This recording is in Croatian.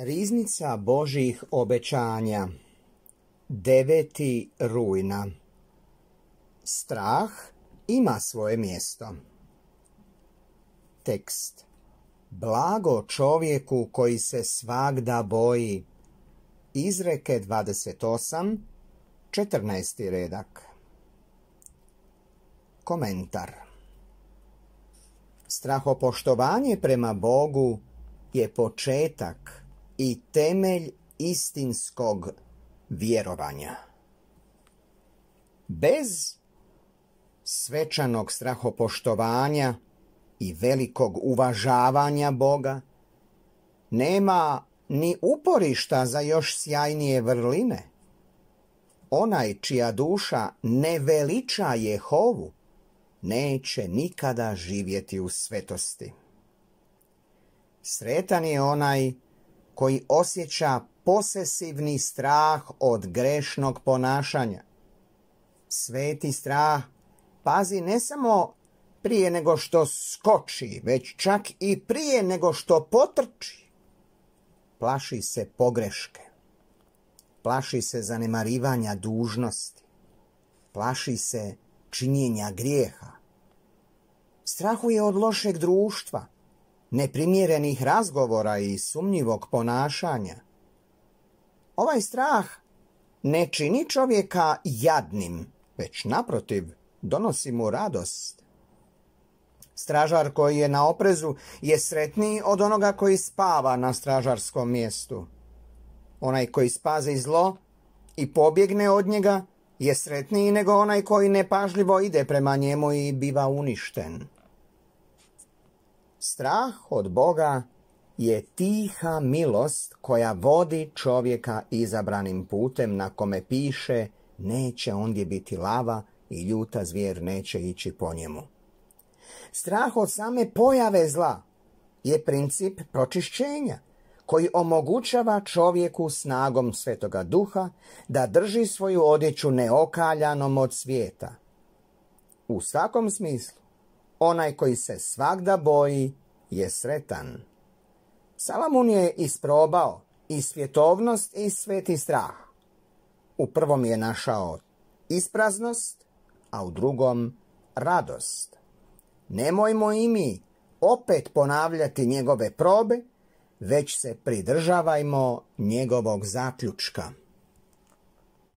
Riznica Božih obećanja 9. rujna Strah ima svoje mjesto Tekst Blago čovjeku koji se svagda boji Izreke 28 14. redak Komentar Strahopoštovanje prema Bogu je početak i temelj istinskog vjerovanja. Bez svečanog strahopoštovanja i velikog uvažavanja Boga nema ni uporišta za još sjajnije vrline. Onaj čija duša ne veliča Jehovu neće nikada živjeti u svetosti. Sretan je onaj koji osjeća posesivni strah od grešnog ponašanja. Sveti strah pazi ne samo prije nego što skoči, već čak i prije nego što potrči. Plaši se pogreške. Plaši se zanemarivanja dužnosti. Plaši se činjenja grijeha. Strahuje od lošeg društva – neprimjerenih razgovora i sumnjivog ponašanja. Ovaj strah ne čini čovjeka jadnim, već naprotiv donosi mu radost. Stražar koji je na oprezu je sretniji od onoga koji spava na stražarskom mjestu. Onaj koji spazi zlo i pobjegne od njega je sretniji nego onaj koji nepažljivo ide prema njemu i biva uništen. Strah od Boga je tiha milost koja vodi čovjeka izabranim putem na kome piše neće ondje biti lava i ljuta zvijer neće ići po njemu. Strah od same pojave zla je princip pročišćenja koji omogućava čovjeku snagom Svetoga Duha da drži svoju odjeću neokaljanom od svijeta. U svakom smislu Onaj koji se svakda boji je sretan. Salamun je isprobao i svjetovnost i sveti strah. U prvom je našao ispraznost, a u drugom radost. Nemojmo i mi opet ponavljati njegove probe, već se pridržavajmo njegovog zaključka.